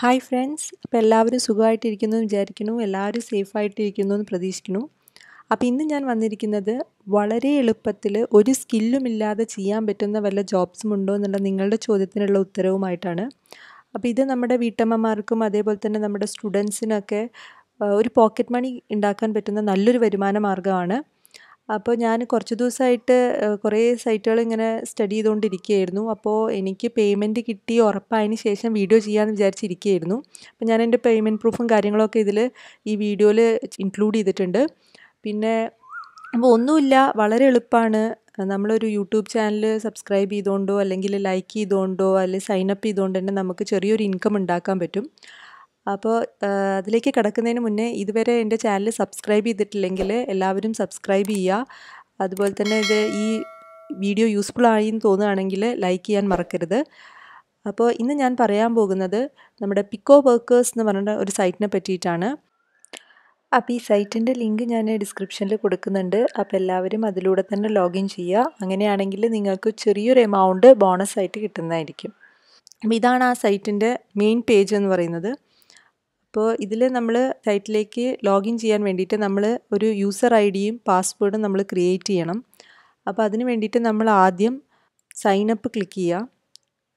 hi friends അപ്പോൾ എല്ലാവരും സുഖമായിട്ടിരിക്കുന്നു എന്ന് വിചാരിക്കുന്നു എല്ലാവരും സേഫായിട്ടിരിക്കുന്നു എന്ന് പ്രതീക്ഷിക്കുന്നു അപ്പോൾ ഇന്ന് ഞാൻ വന്നിരിക്കുന്നത് വളരെ എളുപ്പത്തിൽ ഒരു സ്കില്ലുമില്ലാതെ ചെയ്യാൻ പറ്റുന്ന വല്ല ജോബ്സും ഉണ്ടോ എന്നുള്ള നിങ്ങളുടെ ചോദ്യത്തിനുള്ള ഉത്തരവുമായിട്ടാണ് അപ്പോൾ ഇത് നമ്മുടെ വീട്ടമ്മമാർക്കും അതേപോലെ തന്നെ നമ്മുടെ സ്റ്റുഡൻസിനൊക്കെ ഒരു പോക്കറ്റ് മണി ഉണ്ടാക്കാൻ പറ്റുന്ന നല്ലൊരു വരുമാന മാർഗ്ഗമാണ് അപ്പോൾ ഞാൻ കുറച്ച് ദിവസമായിട്ട് കുറേ സൈറ്റുകൾ ഇങ്ങനെ സ്റ്റഡി ചെയ്തുകൊണ്ടിരിക്കുകയായിരുന്നു അപ്പോൾ എനിക്ക് പേയ്മെൻറ്റ് കിട്ടി ഉറപ്പായതിന് ശേഷം വീഡിയോ ചെയ്യാമെന്ന് വിചാരിച്ചിരിക്കുകയായിരുന്നു അപ്പോൾ ഞാൻ എൻ്റെ പേയ്മെൻറ്റ് പ്രൂഫും കാര്യങ്ങളൊക്കെ ഇതിൽ ഈ വീഡിയോയിൽ ഇൻക്ലൂഡ് ചെയ്തിട്ടുണ്ട് പിന്നെ അപ്പോൾ ഒന്നുമില്ല വളരെ എളുപ്പമാണ് നമ്മളൊരു യൂട്യൂബ് ചാനൽ സബ്സ്ക്രൈബ് ചെയ്തുകൊണ്ടോ അല്ലെങ്കിൽ ലൈക്ക് ചെയ്തുകൊണ്ടോ അല്ലെങ്കിൽ സൈൻ അപ്പ് ചെയ്തുകൊണ്ട് തന്നെ നമുക്ക് ചെറിയൊരു ഇൻകം ഉണ്ടാക്കാൻ പറ്റും അപ്പോൾ അതിലേക്ക് കിടക്കുന്നതിന് മുന്നേ ഇതുവരെ എൻ്റെ ചാനൽ സബ്സ്ക്രൈബ് ചെയ്തിട്ടില്ലെങ്കിൽ എല്ലാവരും സബ്സ്ക്രൈബ് ചെയ്യുക അതുപോലെ തന്നെ ഇത് ഈ വീഡിയോ യൂസ്ഫുൾ ആയി എന്ന് തോന്നുകയാണെങ്കിൽ ലൈക്ക് ചെയ്യാൻ മറക്കരുത് അപ്പോൾ ഇന്ന് ഞാൻ പറയാൻ പോകുന്നത് നമ്മുടെ പിക്കോ വർക്കേഴ്സ് എന്ന് പറഞ്ഞ ഒരു സൈറ്റിനെ പറ്റിയിട്ടാണ് അപ്പോൾ ഈ സൈറ്റിൻ്റെ ലിങ്ക് ഞാൻ ഡിസ്ക്രിപ്ഷനിൽ കൊടുക്കുന്നുണ്ട് അപ്പോൾ എല്ലാവരും അതിലൂടെ തന്നെ ലോഗിൻ ചെയ്യുക അങ്ങനെയാണെങ്കിൽ നിങ്ങൾക്ക് ചെറിയൊരു എമൗണ്ട് ബോണസ് ആയിട്ട് കിട്ടുന്നതായിരിക്കും അപ്പോൾ ഇതാണ് ആ സൈറ്റിൻ്റെ മെയിൻ പേജ് എന്ന് പറയുന്നത് അപ്പോൾ ഇതിൽ നമ്മൾ സൈറ്റിലേക്ക് ലോഗിൻ ചെയ്യാൻ വേണ്ടിയിട്ട് നമ്മൾ ഒരു യൂസർ ഐ ഡിയും പാസ്വേഡും നമ്മൾ ക്രിയേറ്റ് ചെയ്യണം അപ്പോൾ അതിന് വേണ്ടിയിട്ട് നമ്മൾ ആദ്യം സൈൻ അപ്പ് ക്ലിക്ക് ചെയ്യുക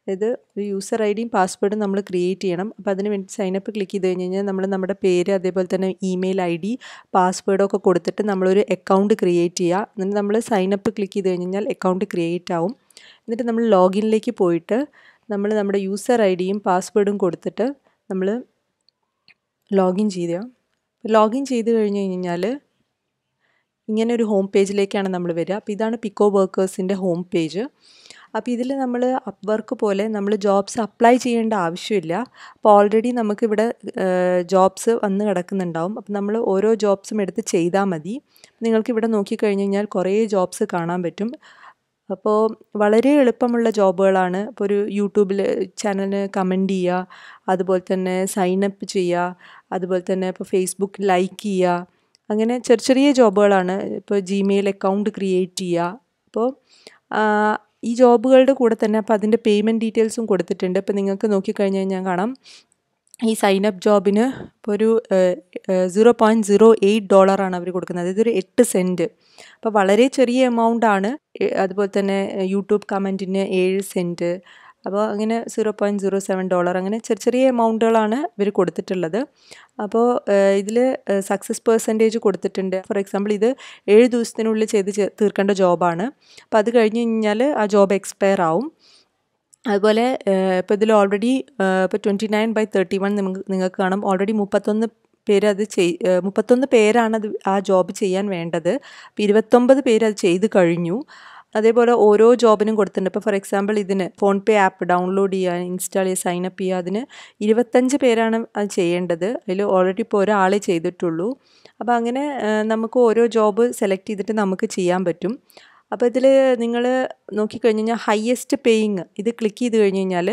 അതായത് ഒരു യൂസർ ഐ ഡിയും പാസ്വേഡും നമ്മൾ ക്രിയേറ്റ് ചെയ്യണം അപ്പോൾ അതിന് വേണ്ടി സൈൻ അപ്പ് ക്ലിക്ക് ചെയ്ത് കഴിഞ്ഞ് കഴിഞ്ഞാൽ നമ്മൾ നമ്മുടെ പേര് അതേപോലെ തന്നെ ഇമെയിൽ ഐ ഡി പാസ്വേഡൊക്കെ കൊടുത്തിട്ട് നമ്മളൊരു അക്കൗണ്ട് ക്രിയേറ്റ് ചെയ്യുക എന്നിട്ട് നമ്മൾ സൈൻ അപ്പ് ക്ലിക്ക് ചെയ്ത് കഴിഞ്ഞ് കഴിഞ്ഞാൽ അക്കൗണ്ട് ക്രിയേറ്റ് ആവും എന്നിട്ട് നമ്മൾ ലോഗിനിലേക്ക് പോയിട്ട് നമ്മൾ നമ്മുടെ യൂസർ ഐ ഡിയും പാസ്വേഡും കൊടുത്തിട്ട് നമ്മൾ ലോഗിൻ ചെയ്യുക ലോഗിൻ ചെയ്ത് കഴിഞ്ഞ് കഴിഞ്ഞാൽ ഇങ്ങനെ ഒരു ഹോം പേജിലേക്കാണ് നമ്മൾ വരിക അപ്പോൾ ഇതാണ് പിക്കോ വർക്കേഴ്സിൻ്റെ ഹോം പേജ് അപ്പോൾ ഇതിൽ നമ്മൾ അപ്പ് വർക്ക് പോലെ നമ്മൾ ജോബ്സ് അപ്ലൈ ചെയ്യേണ്ട ആവശ്യമില്ല അപ്പോൾ ഓൾറെഡി നമുക്കിവിടെ ജോബ്സ് വന്ന് കിടക്കുന്നുണ്ടാവും അപ്പോൾ നമ്മൾ ഓരോ ജോബ്സും എടുത്ത് ചെയ്താൽ മതി നിങ്ങൾക്ക് ഇവിടെ നോക്കിക്കഴിഞ്ഞ് കഴിഞ്ഞാൽ കുറേ ജോബ്സ് കാണാൻ പറ്റും അപ്പോൾ വളരെ എളുപ്പമുള്ള ജോബുകളാണ് ഇപ്പോൾ ഒരു യൂട്യൂബിൽ ചാനലിന് കമൻറ്റ് ചെയ്യുക അതുപോലെ തന്നെ സൈൻ അപ്പ് ചെയ്യുക അതുപോലെ തന്നെ ഇപ്പോൾ ഫേസ്ബുക്ക് ലൈക്ക് ചെയ്യുക അങ്ങനെ ചെറിയ ചെറിയ ജോബുകളാണ് ഇപ്പോൾ ജിമെയിൽ അക്കൗണ്ട് ക്രിയേറ്റ് ചെയ്യുക അപ്പോൾ ഈ ജോബുകളുടെ കൂടെ തന്നെ അപ്പോൾ അതിൻ്റെ പേയ്മെൻറ്റ് ഡീറ്റെയിൽസും കൊടുത്തിട്ടുണ്ട് ഇപ്പോൾ നിങ്ങൾക്ക് നോക്കിക്കഴിഞ്ഞാൽ കഴിഞ്ഞാൽ കാണാം ഈ സൈൻ അപ്പ് ജോബിന് ഇപ്പോൾ ഒരു സീറോ പോയിൻറ്റ് സീറോ എയ്റ്റ് ഡോളറാണ് അവർ കൊടുക്കുന്നത് അതായത് ഒരു എട്ട് സെൻറ്റ് അപ്പോൾ വളരെ ചെറിയ ആണ് അതുപോലെ തന്നെ യൂട്യൂബ് കമൻറ്റിന് ഏഴ് സെൻറ്റ് അപ്പോൾ അങ്ങനെ zero point zero seven dollar അങ്ങനെ ചെറിയ ചെറിയ എമൗണ്ടുകളാണ് ഇവർ കൊടുത്തിട്ടുള്ളത് അപ്പോൾ ഇതിൽ സക്സസ് പെർസെൻറ്റേജ് കൊടുത്തിട്ടുണ്ട് ഫോർ എക്സാമ്പിൾ ഇത് ഏഴ് ദിവസത്തിനുള്ളിൽ ചെയ്ത് തീർക്കേണ്ട ജോബാണ് അപ്പോൾ അത് കഴിഞ്ഞ് കഴിഞ്ഞാൽ ആ ജോബ് എക്സ്പയർ ആവും അതുപോലെ ഇപ്പോൾ ഇതിൽ ഓൾറെഡി ഇപ്പോൾ twenty nine by thirty one നിങ്ങൾക്ക് നിങ്ങൾക്ക് കാണാം ഓൾറെഡി മുപ്പത്തൊന്ന് പേരത് ചെയ് മുപ്പത്തൊന്ന് അത് ആ ജോബ് ചെയ്യാൻ വേണ്ടത് അപ്പോൾ ഇരുപത്തൊമ്പത് പേര് അത് ചെയ്ത് കഴിഞ്ഞു അതേപോലെ ഓരോ ജോബിനും കൊടുത്തിട്ടുണ്ട് ഇപ്പോൾ ഫോർ എക്സാമ്പിൾ ഇതിന് ഫോൺ പേ ആപ്പ് ഡൗൺലോഡ് ചെയ്യുക ഇൻസ്റ്റാൾ ചെയ്യുക സൈൻ അപ്പ് ചെയ്യുക അതിന് ഇരുപത്തഞ്ച് പേരാണ് അത് ചെയ്യേണ്ടത് അതിൽ ഓൾറെഡി ഇപ്പോൾ ഒരാളെ ചെയ്തിട്ടുള്ളൂ അപ്പോൾ അങ്ങനെ നമുക്ക് ഓരോ ജോബ് സെലക്ട് ചെയ്തിട്ട് നമുക്ക് ചെയ്യാൻ പറ്റും അപ്പോൾ ഇതിൽ നിങ്ങൾ നോക്കിക്കഴിഞ്ഞ് കഴിഞ്ഞാൽ ഹയസ്റ്റ് പേയിങ് ഇത് ക്ലിക്ക് ചെയ്ത് കഴിഞ്ഞ് കഴിഞ്ഞാൽ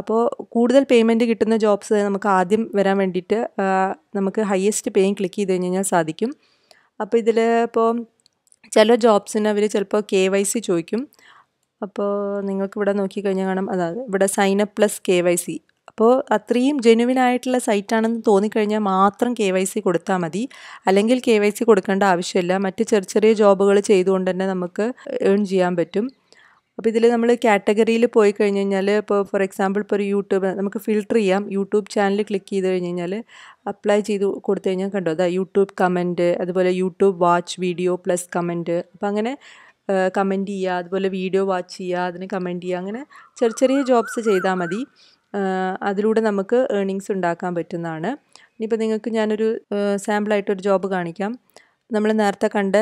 അപ്പോൾ കൂടുതൽ പേയ്മെൻറ്റ് കിട്ടുന്ന ജോബ്സ് നമുക്ക് ആദ്യം വരാൻ വേണ്ടിയിട്ട് നമുക്ക് ഹയസ്റ്റ് പേയും ക്ലിക്ക് ചെയ്ത് കഴിഞ്ഞ് കഴിഞ്ഞാൽ സാധിക്കും അപ്പോൾ ഇതിൽ ഇപ്പോൾ ചില ജോബ്സിന് അവർ ചിലപ്പോൾ കെ വൈ സി ചോദിക്കും അപ്പോൾ നിങ്ങൾക്ക് ഇവിടെ നോക്കിക്കഴിഞ്ഞാൽ കാണാം അതായത് ഇവിടെ sign up plus K Y C അപ്പോൾ അത്രയും ജെനുവിൻ ആയിട്ടുള്ള സൈറ്റാണെന്ന് തോന്നിക്കഴിഞ്ഞാൽ മാത്രം കെ വൈ സി കൊടുത്താൽ മതി അല്ലെങ്കിൽ കെ വൈ സി കൊടുക്കേണ്ട ആവശ്യമില്ല മറ്റ് ചെറിയ ചെറിയ ജോബുകൾ ചെയ്തുകൊണ്ട് തന്നെ നമുക്ക് ഏൺ ചെയ്യാൻ പറ്റും അപ്പോൾ ഇതിൽ നമ്മൾ കാറ്റഗറിയിൽ പോയി കഴിഞ്ഞ് കഴിഞ്ഞാൽ ഇപ്പോൾ ഫോർ എക്സാമ്പിൾ ഇപ്പോൾ ഒരു യൂട്യൂബ് നമുക്ക് ഫിൽട്ടർ ചെയ്യാം യൂട്യൂബ് ചാനൽ ക്ലിക്ക് ചെയ്ത് കഴിഞ്ഞ് കഴിഞ്ഞാൽ അപ്ലൈ ചെയ്ത് കൊടുത്തു കഴിഞ്ഞാൽ കണ്ടോ അതാ യൂട്യൂബ് കമൻറ്റ് അതുപോലെ YouTube watch video plus comment അപ്പോൾ അങ്ങനെ കമൻറ്റ് ചെയ്യുക അതുപോലെ വീഡിയോ വാച്ച് ചെയ്യുക അതിന് കമൻറ്റ് ചെയ്യുക അങ്ങനെ ചെറിയ ചെറിയ ജോബ്സ് ചെയ്താൽ മതി അതിലൂടെ നമുക്ക് ഏണിങ്സ് ഉണ്ടാക്കാൻ പറ്റുന്നതാണ് ഇനിയിപ്പോൾ നിങ്ങൾക്ക് ഞാനൊരു സാമ്പിളായിട്ടൊരു ജോബ് കാണിക്കാം നമ്മൾ നേരത്തെ കണ്ട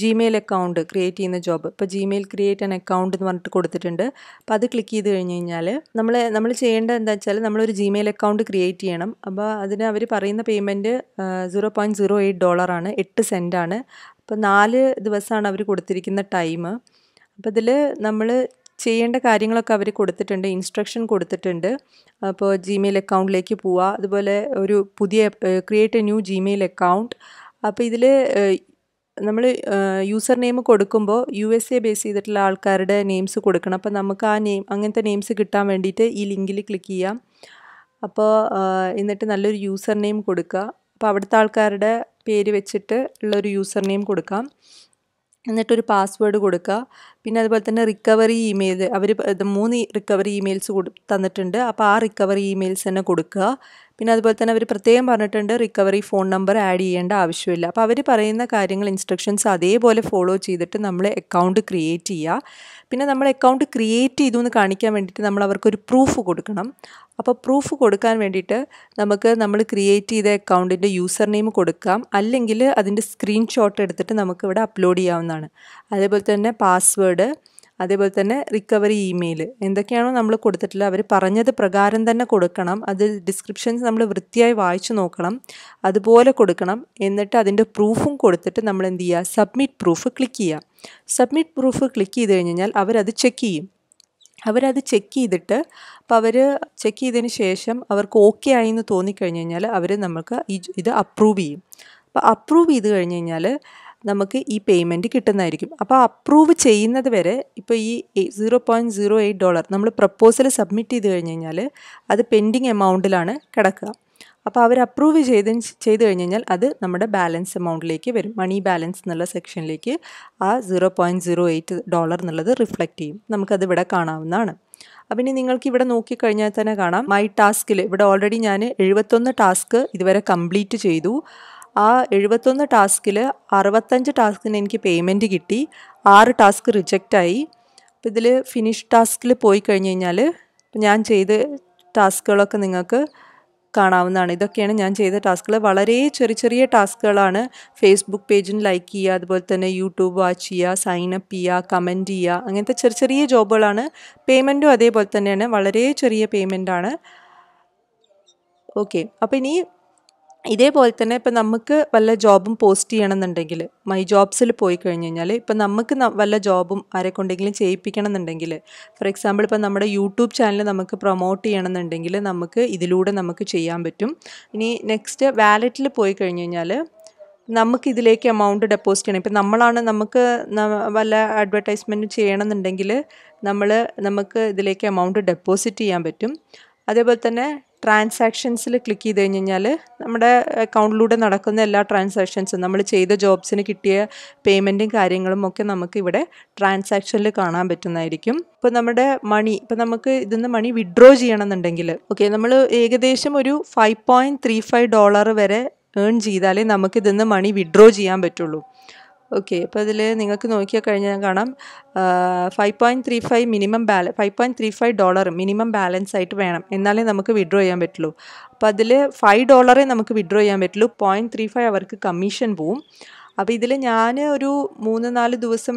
ജിമെയിൽ അക്കൗണ്ട് ക്രിയേറ്റ് ചെയ്യുന്ന ജോബ് ഇപ്പോൾ ജിമെയിൽ ക്രിയേറ്റ് ആൻ അക്കൗണ്ട് എന്ന് പറഞ്ഞിട്ട് കൊടുത്തിട്ടുണ്ട് അപ്പോൾ അത് ക്ലിക്ക് ചെയ്ത് കഴിഞ്ഞ് കഴിഞ്ഞാൽ നമ്മൾ നമ്മൾ ചെയ്യേണ്ടത് എന്താ വെച്ചാൽ നമ്മളൊരു ജിമെയിൽ അക്കൗണ്ട് ക്രിയേറ്റ് ചെയ്യണം അപ്പോൾ അതിന് അവർ പറയുന്ന payment zero point zero eight ഡോളറാണ് എട്ട് സെൻറ്റാണ് അപ്പോൾ നാല് ദിവസമാണ് അവർ കൊടുത്തിരിക്കുന്ന ടൈം അപ്പോൾ ഇതിൽ നമ്മൾ ചെയ്യേണ്ട കാര്യങ്ങളൊക്കെ അവർ കൊടുത്തിട്ടുണ്ട് ഇൻസ്ട്രക്ഷൻ കൊടുത്തിട്ടുണ്ട് അപ്പോൾ ജിമെയിൽ അക്കൗണ്ടിലേക്ക് പോവുക അതുപോലെ ഒരു പുതിയ create a new Gmail account അപ്പോൾ ഇതിൽ നമ്മൾ യൂസർ നെയിം കൊടുക്കുമ്പോൾ യു എസ് എ ബേസ് ചെയ്തിട്ടുള്ള ആൾക്കാരുടെ നെയിംസ് കൊടുക്കണം അപ്പോൾ നമുക്ക് ആ നെയിം അങ്ങനത്തെ നെയിംസ് കിട്ടാൻ വേണ്ടിയിട്ട് ഈ ലിങ്കിൽ ക്ലിക്ക് ചെയ്യാം അപ്പോൾ എന്നിട്ട് നല്ലൊരു യൂസർ നെയിം കൊടുക്കുക അപ്പോൾ അവിടുത്തെ ആൾക്കാരുടെ പേര് വെച്ചിട്ട് ഉള്ളൊരു യൂസർ നെയിം കൊടുക്കാം എന്നിട്ടൊരു പാസ്വേഡ് കൊടുക്കുക പിന്നെ അതുപോലെ തന്നെ റിക്കവറി ഇമെയിൽ അവർ മൂന്ന് റിക്കവറി ഇമെയിൽസ് തന്നിട്ടുണ്ട് അപ്പോൾ ആ റിക്കവറി ഇമെയിൽസ് തന്നെ കൊടുക്കുക പിന്നെ അതുപോലെ തന്നെ അവർ പ്രത്യേകം പറഞ്ഞിട്ടുണ്ട് റിക്കവറി ഫോൺ നമ്പർ ആഡ് ചെയ്യേണ്ട ആവശ്യമില്ല അപ്പോൾ അവർ പറയുന്ന കാര്യങ്ങൾ ഇൻസ്ട്രക്ഷൻസ് അതേപോലെ ഫോളോ ചെയ്തിട്ട് നമ്മൾ അക്കൗണ്ട് ക്രിയേറ്റ് ചെയ്യുക പിന്നെ നമ്മൾ അക്കൗണ്ട് ക്രിയേറ്റ് ചെയ്തു എന്ന് കാണിക്കാൻ വേണ്ടിയിട്ട് നമ്മൾ അവർക്കൊരു പ്രൂഫ് കൊടുക്കണം അപ്പോൾ പ്രൂഫ് കൊടുക്കാൻ വേണ്ടിയിട്ട് നമുക്ക് നമ്മൾ ക്രിയേറ്റ് ചെയ്ത അക്കൗണ്ടിൻ്റെ യൂസർ നെയിം കൊടുക്കാം അല്ലെങ്കിൽ അതിൻ്റെ സ്ക്രീൻഷോട്ട് എടുത്തിട്ട് നമുക്ക് ഇവിടെ അപ്ലോഡ് ചെയ്യാവുന്നതാണ് അതേപോലെ തന്നെ പാസ്വേഡ് പാസ്വേഡ് അതേപോലെ തന്നെ റിക്കവറി ഇമെയിൽ എന്തൊക്കെയാണോ നമ്മൾ കൊടുത്തിട്ടുള്ളത് അവർ പറഞ്ഞത് പ്രകാരം തന്നെ കൊടുക്കണം അത് ഡിസ്ക്രിപ്ഷൻസ് നമ്മൾ വൃത്തിയായി വായിച്ചു നോക്കണം അതുപോലെ കൊടുക്കണം എന്നിട്ട് അതിൻ്റെ പ്രൂഫും കൊടുത്തിട്ട് നമ്മൾ എന്ത് ചെയ്യുക സബ്മിറ്റ് പ്രൂഫ് ക്ലിക്ക് ചെയ്യുക സബ്മിറ്റ് പ്രൂഫ് ക്ലിക്ക് ചെയ്ത് കഴിഞ്ഞാൽ അവരത് ചെക്ക് ചെയ്യും അവരത് ചെക്ക് ചെയ്തിട്ട് അപ്പോൾ അവർ ചെക്ക് ചെയ്തതിന് ശേഷം അവർക്ക് ഓക്കെ ആയി എന്ന് തോന്നിക്കഴിഞ്ഞ് കഴിഞ്ഞാൽ അവർ നമുക്ക് ഇത് അപ്രൂവ് ചെയ്യും അപ്പോൾ അപ്രൂവ് ചെയ്ത് കഴിഞ്ഞ് കഴിഞ്ഞാൽ നമുക്ക് ഈ പേയ്മെൻറ്റ് കിട്ടുന്നതായിരിക്കും അപ്പോൾ അപ്രൂവ് ചെയ്യുന്നത് വരെ ഇപ്പോൾ ഈ zero point zero eight dollar നമ്മൾ പ്രപ്പോസൽ സബ്മിറ്റ് ചെയ്ത് കഴിഞ്ഞ് കഴിഞ്ഞാൽ അത് പെൻഡിങ് എമൗണ്ടിലാണ് കിടക്കുക അപ്പോൾ അവർ അപ്രൂവ് ചെയ്ത് ചെയ്ത് കഴിഞ്ഞ് കഴിഞ്ഞാൽ അത് നമ്മുടെ ബാലൻസ് എമൗണ്ടിലേക്ക് വരും മണി ബാലൻസ് എന്നുള്ള സെക്ഷനിലേക്ക് ആ zero point zero eight dollar എന്നുള്ളത് റിഫ്ലക്റ്റ് ചെയ്യും നമുക്കത് ഇവിടെ കാണാവുന്നതാണ് അപ്പം ഇനി നിങ്ങൾക്ക് ഇവിടെ നോക്കിക്കഴിഞ്ഞാൽ തന്നെ കാണാം മൈ ടാസ്കിൽ ഇവിടെ ഓൾറെഡി ഞാൻ എഴുപത്തൊന്ന് ടാസ്ക് ഇതുവരെ കംപ്ലീറ്റ് ചെയ്തു ആ എഴുപത്തൊന്ന് ടാസ്കിൽ അറുപത്തഞ്ച് ടാസ്കിന് എനിക്ക് പേയ്മെൻറ്റ് കിട്ടി ആറ് ടാസ്ക് റിജക്റ്റായി അപ്പോൾ ഇതിൽ ഫിനിഷ് ടാസ്കിൽ പോയി കഴിഞ്ഞ് കഴിഞ്ഞാൽ ഞാൻ ചെയ്ത ടാസ്കുകളൊക്കെ നിങ്ങൾക്ക് കാണാവുന്നതാണ് ഇതൊക്കെയാണ് ഞാൻ ചെയ്ത ടാസ്കുകൾ വളരെ ചെറിയ ചെറിയ ടാസ്കുകളാണ് ഫേസ്ബുക്ക് പേജിന് ലൈക്ക് ചെയ്യുക അതുപോലെ തന്നെ യൂട്യൂബ് വാച്ച് ചെയ്യുക സൈൻ അപ്പ് ചെയ്യുക കമൻറ്റ് ചെയ്യുക അങ്ങനത്തെ ചെറിയ ചെറിയ ജോബുകളാണ് പേയ്മെൻറ്റും അതേപോലെ തന്നെയാണ് വളരെ ചെറിയ പേയ്മെൻ്റാണ് ഓക്കെ അപ്പോൾ ഇനി ഇതേപോലെ തന്നെ ഇപ്പം നമുക്ക് വല്ല ജോബും പോസ്റ്റ് ചെയ്യണമെന്നുണ്ടെങ്കിൽ മൈ ജോബ്സിൽ പോയി കഴിഞ്ഞ് കഴിഞ്ഞാൽ ഇപ്പം നമുക്ക് വല്ല ജോബും ആരെ ചെയ്യിപ്പിക്കണം എന്നുണ്ടെങ്കിൽ ഫോർ എക്സാമ്പിൾ ഇപ്പം നമ്മുടെ യൂട്യൂബ് ചാനൽ നമുക്ക് പ്രൊമോട്ട് ചെയ്യണമെന്നുണ്ടെങ്കിൽ നമുക്ക് ഇതിലൂടെ നമുക്ക് ചെയ്യാൻ പറ്റും ഇനി നെക്സ്റ്റ് വാലറ്റിൽ പോയി കഴിഞ്ഞ് കഴിഞ്ഞാൽ നമുക്ക് ഇതിലേക്ക് എമൗണ്ട് ഡെപ്പോസിറ്റ് ചെയ്യണം ഇപ്പം നമ്മളാണ് നമുക്ക് വല്ല അഡ്വർടൈസ്മെൻറ്റ് ചെയ്യണമെന്നുണ്ടെങ്കിൽ നമ്മൾ നമുക്ക് ഇതിലേക്ക് എമൗണ്ട് ഡെപ്പോസിറ്റ് ചെയ്യാൻ പറ്റും അതേപോലെ തന്നെ ട്രാൻസാക്ഷൻസിൽ ക്ലിക്ക് ചെയ്ത് കഴിഞ്ഞ് കഴിഞ്ഞാൽ നമ്മുടെ അക്കൗണ്ടിലൂടെ നടക്കുന്ന എല്ലാ ട്രാൻസാക്ഷൻസും നമ്മൾ ചെയ്ത ജോബ്സിന് കിട്ടിയ പേയ്മെൻറ്റും കാര്യങ്ങളും ഒക്കെ നമുക്ക് ഇവിടെ ട്രാൻസാക്ഷനിൽ കാണാൻ പറ്റുന്നതായിരിക്കും ഇപ്പോൾ നമ്മുടെ മണി ഇപ്പോൾ നമുക്ക് ഇതിൽ നിന്ന് മണി വിഡ്രോ ചെയ്യണമെന്നുണ്ടെങ്കിൽ ഓക്കെ നമ്മൾ ഏകദേശം ഒരു five point three five dollar വരെ ഏൺ ചെയ്താലേ നമുക്ക് ഇതിൽ നിന്ന് മണി വിഡ്രോ ചെയ്യാൻ പറ്റുള്ളൂ ഓക്കെ അപ്പോൾ അതിൽ നിങ്ങൾക്ക് നോക്കിയാൽ കഴിഞ്ഞാൽ കാണാം five point three five minimum ബാല five point three five dollar minimum balance ആയിട്ട് വേണം എന്നാലേ നമുക്ക് വിഡ്രോ ചെയ്യാൻ പറ്റുള്ളൂ അപ്പോൾ അതിൽ ഫൈവ് ഡോളറേ നമുക്ക് വിഡ്രോ ചെയ്യാൻ പറ്റുള്ളൂ പോയിൻറ്റ് ത്രീ ഫൈവ് അവർക്ക് കമ്മീഷൻ പോവും അപ്പോൾ ഇതിൽ ഞാൻ ഒരു മൂന്ന് നാല് ദിവസം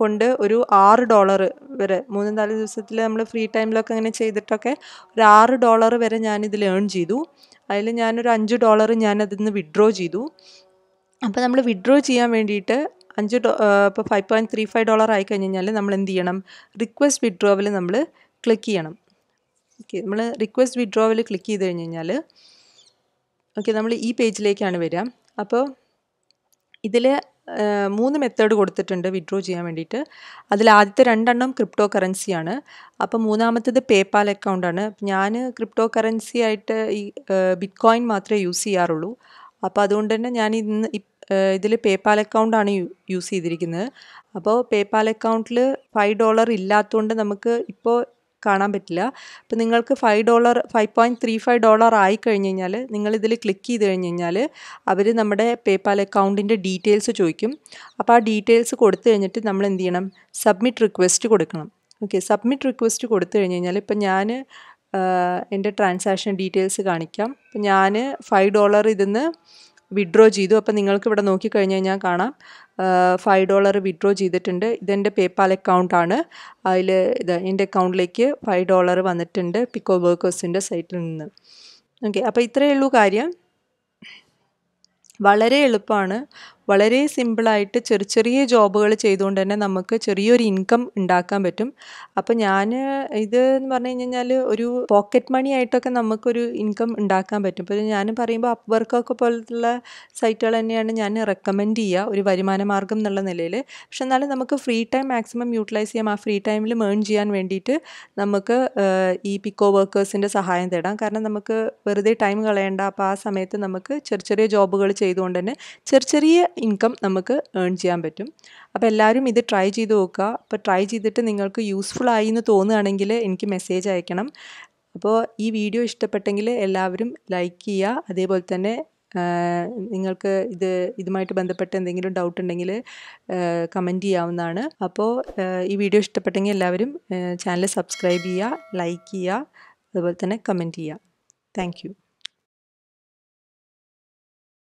കൊണ്ട് ഒരു ആറ് ഡോളർ വരെ മൂന്ന് നാല് ദിവസത്തിൽ നമ്മൾ ഫ്രീ ടൈമിലൊക്കെ അങ്ങനെ ചെയ്തിട്ടൊക്കെ ഒരു ആറ് ഡോളർ വരെ ഞാനിതിൽ ഏൺ ചെയ്തു അതിൽ ഞാനൊരു അഞ്ച് ഡോളർ ഞാനതിൽ നിന്ന് വിഡ്രോ ചെയ്തു അപ്പോൾ നമ്മൾ വിഡ്രോ ചെയ്യാൻ വേണ്ടിയിട്ട് അഞ്ച് ഡോ ഇപ്പോൾ five point three five dollar ആയി കഴിഞ്ഞ് കഴിഞ്ഞാൽ നമ്മൾ എന്ത് ചെയ്യണം റിക്വസ്റ്റ് വിഡ്രോവൽ നമ്മൾ ക്ലിക്ക് ചെയ്യണം ഓക്കെ നമ്മൾ റിക്വസ്റ്റ് വിഡ്രോവൽ ക്ലിക്ക് ചെയ്ത് കഴിഞ്ഞ് കഴിഞ്ഞാൽ ഓക്കെ നമ്മൾ ഈ പേജിലേക്കാണ് വരിക അപ്പോൾ ഇതിൽ മൂന്ന് മെത്തേഡ് കൊടുത്തിട്ടുണ്ട് വിഡ്രോ ചെയ്യാൻ വേണ്ടിയിട്ട് അതിൽ ആദ്യത്തെ രണ്ടെണ്ണം ക്രിപ്റ്റോ കറൻസിയാണ് അപ്പോൾ മൂന്നാമത്തേത് പേപ്പാൽ അക്കൗണ്ടാണ് ഞാൻ ക്രിപ്റ്റോ കറൻസി ആയിട്ട് ഈ ബിറ്റ് കോയിൻ മാത്രമേ യൂസ് ചെയ്യാറുള്ളൂ അപ്പോൾ അതുകൊണ്ട് തന്നെ ഞാൻ ഇന്ന് ഇതിൽ പേപ്പാൽ അക്കൗണ്ടാണ് യൂസ് ചെയ്തിരിക്കുന്നത് അപ്പോൾ പേപ്പാൽ അക്കൗണ്ടിൽ ഫൈവ് ഡോളർ ഇല്ലാത്തതുകൊണ്ട് നമുക്ക് ഇപ്പോൾ കാണാൻ പറ്റില്ല അപ്പോൾ നിങ്ങൾക്ക് five dollar five point three five dollar ആയി കഴിഞ്ഞ് കഴിഞ്ഞാൽ നിങ്ങളിതിൽ ക്ലിക്ക് ചെയ്ത് കഴിഞ്ഞ് കഴിഞ്ഞാൽ അവർ നമ്മുടെ പേപ്പാൽ അക്കൗണ്ടിൻ്റെ ഡീറ്റെയിൽസ് ചോദിക്കും അപ്പോൾ ആ ഡീറ്റെയിൽസ് കൊടുത്തു കഴിഞ്ഞിട്ട് നമ്മൾ എന്ത് ചെയ്യണം സബ്മിറ്റ് റിക്വസ്റ്റ് കൊടുക്കണം ഓക്കെ സബ്മിറ്റ് റിക്വസ്റ്റ് കൊടുത്തു കഴിഞ്ഞ് കഴിഞ്ഞാൽ ഇപ്പം ഞാൻ എൻ്റെ ട്രാൻസാക്ഷൻ ഡീറ്റെയിൽസ് കാണിക്കാം അപ്പം ഞാൻ ഫൈവ് ഡോളർ ഇതിന്ന് വിഡ്രോ ചെയ്തു അപ്പം നിങ്ങൾക്ക് ഇവിടെ നോക്കിക്കഴിഞ്ഞ് കഴിഞ്ഞാൽ കാണാം ഫൈവ് ഡോളർ വിഡ്രോ ചെയ്തിട്ടുണ്ട് ഇതെൻ്റെ പേപ്പാൽ അക്കൗണ്ടാണ് അതിൽ ഇത് എൻ്റെ അക്കൗണ്ടിലേക്ക് ഫൈവ് ഡോളർ വന്നിട്ടുണ്ട് പിക്കോ വർക്കേഴ്സിൻ്റെ സൈറ്റിൽ നിന്ന് ഓക്കെ അപ്പോൾ ഇത്രയേ ഉള്ളൂ കാര്യം വളരെ എളുപ്പമാണ് വളരെ സിമ്പിളായിട്ട് ചെറിയ ചെറിയ ജോബുകൾ ചെയ്തുകൊണ്ട് തന്നെ നമുക്ക് ചെറിയൊരു ഇൻകം ഉണ്ടാക്കാൻ പറ്റും അപ്പോൾ ഞാൻ ഇത് എന്ന് പറഞ്ഞു കഴിഞ്ഞാൽ ഒരു പോക്കറ്റ് മണി ആയിട്ടൊക്കെ നമുക്കൊരു ഇൻകം ഉണ്ടാക്കാൻ പറ്റും ഇപ്പോൾ ഞാൻ പറയുമ്പോൾ അപ്പ് വർക്കൊക്കെ പോലുള്ള സൈറ്റുകൾ തന്നെയാണ് ഞാൻ റെക്കമെൻഡ് ചെയ്യുക ഒരു വരുമാന മാർഗം എന്നുള്ള നിലയിൽ പക്ഷെ എന്നാലും നമുക്ക് ഫ്രീ ടൈം മാക്സിമം യൂട്ടിലൈസ് ചെയ്യാം ആ ഫ്രീ ടൈമിൽ മേൺ ചെയ്യാൻ വേണ്ടിയിട്ട് നമുക്ക് ഈ പിക്കോ വർക്കേഴ്സിൻ്റെ സഹായം തേടാം കാരണം നമുക്ക് വെറുതെ ടൈം കളയണ്ട അപ്പോൾ ആ സമയത്ത് നമുക്ക് ചെറിയ ചെറിയ ജോബുകൾ ചെയ്തുകൊണ്ട് തന്നെ ചെറിയ ചെറിയ ഇൻകം നമുക്ക് ഏൺ ചെയ്യാൻ പറ്റും അപ്പോൾ എല്ലാവരും ഇത് ട്രൈ ചെയ്ത് നോക്കുക അപ്പോൾ ട്രൈ ചെയ്തിട്ട് നിങ്ങൾക്ക് യൂസ്ഫുൾ ആയി എന്ന് തോന്നുകയാണെങ്കിൽ എനിക്ക് മെസ്സേജ് അയക്കണം അപ്പോൾ ഈ വീഡിയോ ഇഷ്ടപ്പെട്ടെങ്കിൽ എല്ലാവരും ലൈക്ക് ചെയ്യുക അതേപോലെ തന്നെ നിങ്ങൾക്ക് ഇത് ഇതുമായിട്ട് ബന്ധപ്പെട്ട് എന്തെങ്കിലും ഡൗട്ട് ഉണ്ടെങ്കിൽ കമൻറ്റ് ചെയ്യാവുന്നതാണ് അപ്പോൾ ഈ വീഡിയോ ഇഷ്ടപ്പെട്ടെങ്കിൽ എല്ലാവരും ചാനൽ സബ്സ്ക്രൈബ് ചെയ്യുക ലൈക്ക് ചെയ്യുക അതുപോലെ തന്നെ കമൻറ്റ് ചെയ്യുക താങ്ക്